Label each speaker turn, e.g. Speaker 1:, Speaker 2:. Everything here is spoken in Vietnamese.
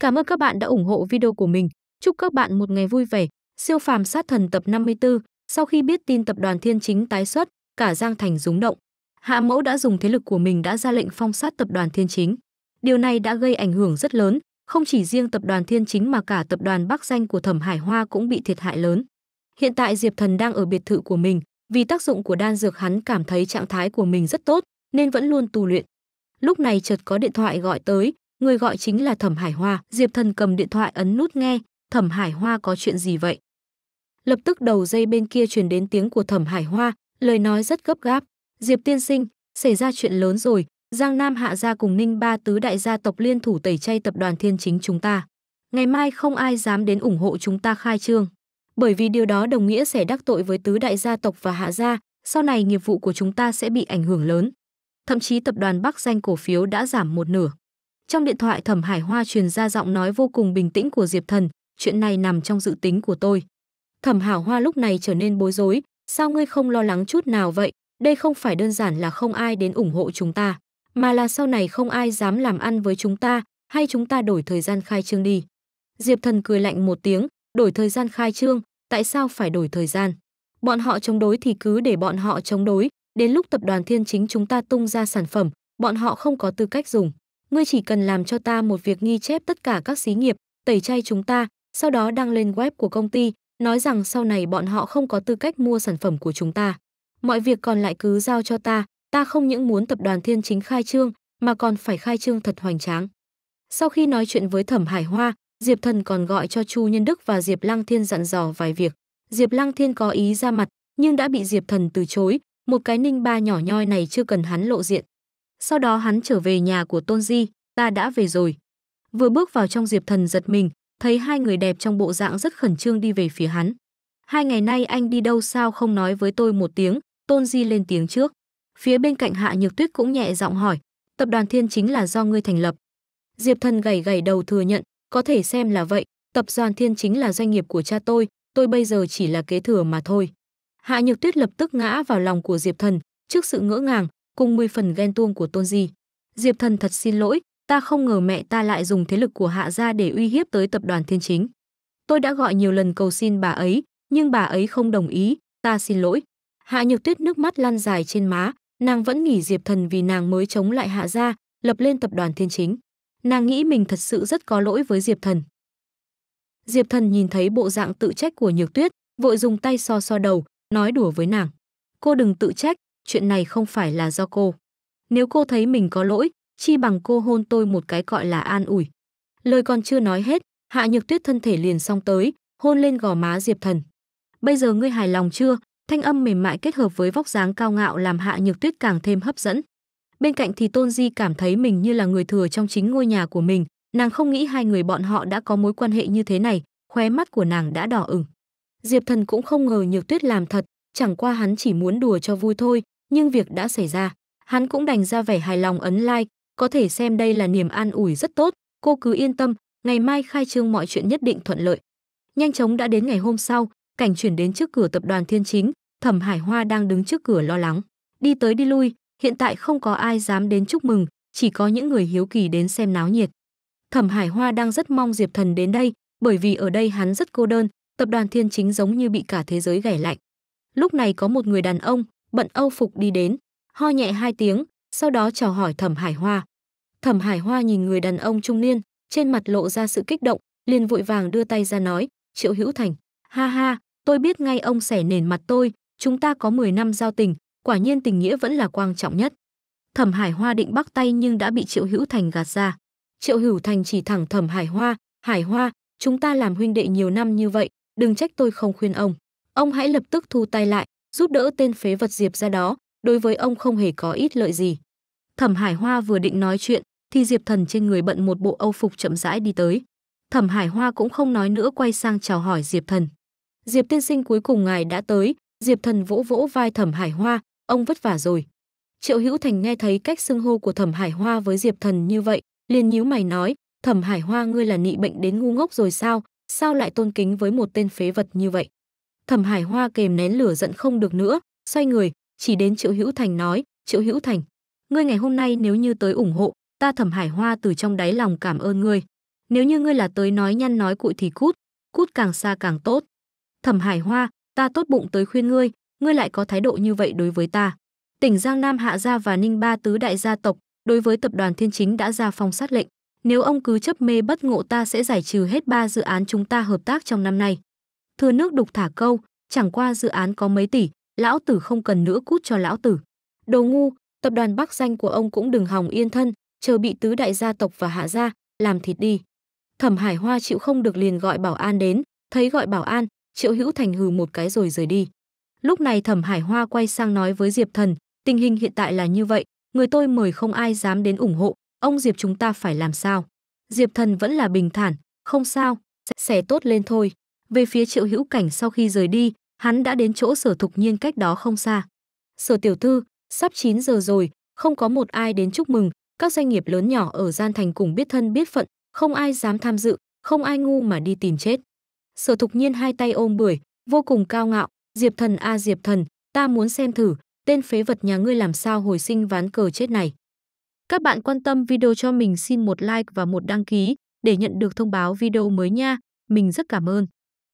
Speaker 1: Cảm ơn các bạn đã ủng hộ video của mình. Chúc các bạn một ngày vui vẻ. Siêu phàm sát thần tập 54, sau khi biết tin tập đoàn Thiên Chính tái xuất, cả Giang Thành rúng động. Hạ Mẫu đã dùng thế lực của mình đã ra lệnh phong sát tập đoàn Thiên Chính. Điều này đã gây ảnh hưởng rất lớn, không chỉ riêng tập đoàn Thiên Chính mà cả tập đoàn Bắc Danh của Thẩm Hải Hoa cũng bị thiệt hại lớn. Hiện tại Diệp Thần đang ở biệt thự của mình, vì tác dụng của đan dược hắn cảm thấy trạng thái của mình rất tốt nên vẫn luôn tu luyện. Lúc này chợt có điện thoại gọi tới, người gọi chính là thẩm hải hoa diệp thần cầm điện thoại ấn nút nghe thẩm hải hoa có chuyện gì vậy lập tức đầu dây bên kia truyền đến tiếng của thẩm hải hoa lời nói rất gấp gáp diệp tiên sinh xảy ra chuyện lớn rồi giang nam hạ gia cùng ninh ba tứ đại gia tộc liên thủ tẩy chay tập đoàn thiên chính chúng ta ngày mai không ai dám đến ủng hộ chúng ta khai trương bởi vì điều đó đồng nghĩa sẽ đắc tội với tứ đại gia tộc và hạ gia sau này nghiệp vụ của chúng ta sẽ bị ảnh hưởng lớn thậm chí tập đoàn bắc danh cổ phiếu đã giảm một nửa trong điện thoại Thẩm Hải Hoa truyền ra giọng nói vô cùng bình tĩnh của Diệp Thần, chuyện này nằm trong dự tính của tôi. Thẩm Hảo Hoa lúc này trở nên bối rối, sao ngươi không lo lắng chút nào vậy? Đây không phải đơn giản là không ai đến ủng hộ chúng ta, mà là sau này không ai dám làm ăn với chúng ta, hay chúng ta đổi thời gian khai trương đi. Diệp Thần cười lạnh một tiếng, đổi thời gian khai trương, tại sao phải đổi thời gian? Bọn họ chống đối thì cứ để bọn họ chống đối, đến lúc tập đoàn thiên chính chúng ta tung ra sản phẩm, bọn họ không có tư cách dùng ngươi chỉ cần làm cho ta một việc ghi chép tất cả các xí nghiệp, tẩy chay chúng ta, sau đó đăng lên web của công ty, nói rằng sau này bọn họ không có tư cách mua sản phẩm của chúng ta. Mọi việc còn lại cứ giao cho ta, ta không những muốn tập đoàn Thiên Chính khai trương, mà còn phải khai trương thật hoành tráng. Sau khi nói chuyện với Thẩm Hải Hoa, Diệp Thần còn gọi cho Chu Nhân Đức và Diệp Lăng Thiên dặn dò vài việc. Diệp Lăng Thiên có ý ra mặt, nhưng đã bị Diệp Thần từ chối, một cái ninh ba nhỏ nhoi này chưa cần hắn lộ diện. Sau đó hắn trở về nhà của Tôn Di, ta đã về rồi. Vừa bước vào trong Diệp Thần giật mình, thấy hai người đẹp trong bộ dạng rất khẩn trương đi về phía hắn. Hai ngày nay anh đi đâu sao không nói với tôi một tiếng, Tôn Di lên tiếng trước. Phía bên cạnh Hạ Nhược Tuyết cũng nhẹ giọng hỏi, tập đoàn thiên chính là do ngươi thành lập. Diệp Thần gầy gầy đầu thừa nhận, có thể xem là vậy, tập đoàn thiên chính là doanh nghiệp của cha tôi, tôi bây giờ chỉ là kế thừa mà thôi. Hạ Nhược Tuyết lập tức ngã vào lòng của Diệp Thần, trước sự ngỡ ngàng, cùng 10 phần ghen tuông của Tôn Di. Diệp Thần thật xin lỗi, ta không ngờ mẹ ta lại dùng thế lực của hạ gia để uy hiếp tới tập đoàn Thiên Chính. Tôi đã gọi nhiều lần cầu xin bà ấy, nhưng bà ấy không đồng ý, ta xin lỗi. Hạ Nhược Tuyết nước mắt lan dài trên má, nàng vẫn nghĩ Diệp Thần vì nàng mới chống lại hạ gia, lập lên tập đoàn Thiên Chính. Nàng nghĩ mình thật sự rất có lỗi với Diệp Thần. Diệp Thần nhìn thấy bộ dạng tự trách của Nhược Tuyết, vội dùng tay so so đầu, nói đùa với nàng. Cô đừng tự trách, chuyện này không phải là do cô. Nếu cô thấy mình có lỗi, chi bằng cô hôn tôi một cái gọi là an ủi. Lời còn chưa nói hết, Hạ Nhược Tuyết thân thể liền song tới, hôn lên gò má Diệp Thần. Bây giờ ngươi hài lòng chưa? Thanh âm mềm mại kết hợp với vóc dáng cao ngạo làm Hạ Nhược Tuyết càng thêm hấp dẫn. Bên cạnh thì Tôn Di cảm thấy mình như là người thừa trong chính ngôi nhà của mình, nàng không nghĩ hai người bọn họ đã có mối quan hệ như thế này, khóe mắt của nàng đã đỏ ửng. Diệp Thần cũng không ngờ Nhược Tuyết làm thật, chẳng qua hắn chỉ muốn đùa cho vui thôi, nhưng việc đã xảy ra, hắn cũng đành ra vẻ hài lòng ấn like, có thể xem đây là niềm an ủi rất tốt, cô cứ yên tâm, ngày mai khai trương mọi chuyện nhất định thuận lợi. Nhanh chóng đã đến ngày hôm sau, cảnh chuyển đến trước cửa tập đoàn Thiên Chính, Thẩm Hải Hoa đang đứng trước cửa lo lắng, đi tới đi lui, hiện tại không có ai dám đến chúc mừng, chỉ có những người hiếu kỳ đến xem náo nhiệt. Thẩm Hải Hoa đang rất mong Diệp Thần đến đây, bởi vì ở đây hắn rất cô đơn, tập đoàn Thiên Chính giống như bị cả thế giới ghẻ lạnh. Lúc này có một người đàn ông, bận âu phục đi đến, ho nhẹ hai tiếng, sau đó chào hỏi Thẩm Hải Hoa. Thẩm Hải Hoa nhìn người đàn ông trung niên, trên mặt lộ ra sự kích động, liền vội vàng đưa tay ra nói, Triệu Hữu Thành, ha ha, tôi biết ngay ông sẻ nền mặt tôi, chúng ta có 10 năm giao tình, quả nhiên tình nghĩa vẫn là quan trọng nhất. Thẩm Hải Hoa định bắt tay nhưng đã bị Triệu Hữu Thành gạt ra. Triệu Hữu Thành chỉ thẳng Thẩm Hải Hoa, "Hải Hoa, chúng ta làm huynh đệ nhiều năm như vậy, đừng trách tôi không khuyên ông. Ông hãy lập tức thu tay lại, giúp đỡ tên phế vật Diệp ra đó, đối với ông không hề có ít lợi gì. Thẩm Hải Hoa vừa định nói chuyện, thì Diệp Thần trên người bận một bộ âu phục chậm rãi đi tới. Thẩm Hải Hoa cũng không nói nữa quay sang chào hỏi Diệp Thần. Diệp tiên sinh cuối cùng ngài đã tới, Diệp Thần vỗ vỗ vai Thẩm Hải Hoa, ông vất vả rồi. Triệu Hữu Thành nghe thấy cách xưng hô của Thẩm Hải Hoa với Diệp Thần như vậy, liền nhíu mày nói, "Thẩm Hải Hoa ngươi là nị bệnh đến ngu ngốc rồi sao, sao lại tôn kính với một tên phế vật như vậy?" Thẩm Hải Hoa kềm nén lửa giận không được nữa, xoay người, chỉ đến Triệu Hữu Thành nói, "Triệu Hữu Thành, ngươi ngày hôm nay nếu như tới ủng hộ, ta Thẩm Hải Hoa từ trong đáy lòng cảm ơn ngươi. Nếu như ngươi là tới nói nhăn nói cụi thì cút, cút càng xa càng tốt." Thẩm Hải Hoa, ta tốt bụng tới khuyên ngươi, ngươi lại có thái độ như vậy đối với ta. Tỉnh Giang Nam Hạ gia và Ninh Ba tứ đại gia tộc, đối với tập đoàn Thiên Chính đã ra phong sát lệnh, nếu ông cứ chấp mê bất ngộ ta sẽ giải trừ hết ba dự án chúng ta hợp tác trong năm nay thừa nước đục thả câu, chẳng qua dự án có mấy tỷ, lão tử không cần nữa cút cho lão tử. Đồ ngu, tập đoàn Bắc Danh của ông cũng đừng hòng yên thân, chờ bị tứ đại gia tộc và hạ gia làm thịt đi. Thẩm Hải Hoa chịu không được liền gọi bảo an đến, thấy gọi bảo an, Triệu Hữu Thành hừ một cái rồi rời đi. Lúc này Thẩm Hải Hoa quay sang nói với Diệp Thần, tình hình hiện tại là như vậy, người tôi mời không ai dám đến ủng hộ, ông Diệp chúng ta phải làm sao? Diệp Thần vẫn là bình thản, không sao, sẽ tốt lên thôi. Về phía Triệu Hữu Cảnh sau khi rời đi, hắn đã đến chỗ Sở Thục Nhiên cách đó không xa. "Sở tiểu thư, sắp 9 giờ rồi, không có một ai đến chúc mừng, các doanh nghiệp lớn nhỏ ở Gian Thành cùng biết thân biết phận, không ai dám tham dự, không ai ngu mà đi tìm chết." Sở Thục Nhiên hai tay ôm bưởi, vô cùng cao ngạo, "Diệp Thần a Diệp Thần, ta muốn xem thử, tên phế vật nhà ngươi làm sao hồi sinh ván cờ chết này." Các bạn quan tâm video cho mình xin một like và một đăng ký để nhận được thông báo video mới nha. Mình rất cảm ơn.